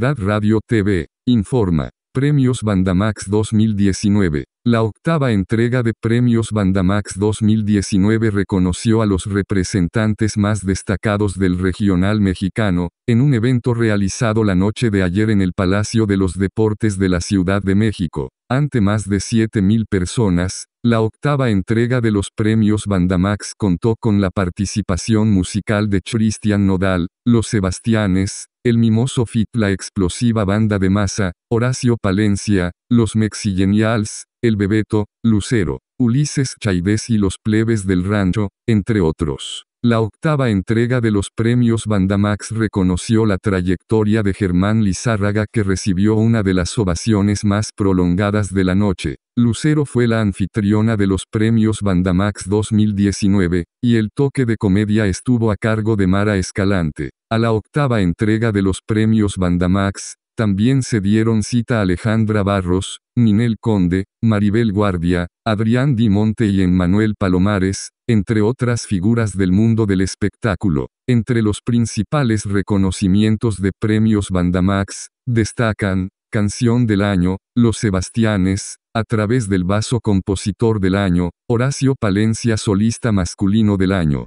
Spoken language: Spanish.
Radio TV, informa. Premios Bandamax 2019. La octava entrega de premios Bandamax 2019 reconoció a los representantes más destacados del regional mexicano, en un evento realizado la noche de ayer en el Palacio de los Deportes de la Ciudad de México, ante más de 7.000 personas, la octava entrega de los premios Bandamax contó con la participación musical de Cristian Nodal, Los Sebastianes, El Mimoso Fit, la explosiva banda de masa, Horacio Palencia, Los Mexigenials, el Bebeto, Lucero, Ulises Chávez y los plebes del rancho, entre otros. La octava entrega de los premios Bandamax reconoció la trayectoria de Germán Lizárraga que recibió una de las ovaciones más prolongadas de la noche. Lucero fue la anfitriona de los premios Bandamax 2019, y el toque de comedia estuvo a cargo de Mara Escalante. A la octava entrega de los premios Bandamax, también se dieron cita Alejandra Barros, Ninel Conde, Maribel Guardia, Adrián Di Monte y Emmanuel Palomares, entre otras figuras del mundo del espectáculo. Entre los principales reconocimientos de premios Bandamax, destacan, Canción del Año, Los Sebastianes, a través del vaso compositor del año, Horacio Palencia solista masculino del año.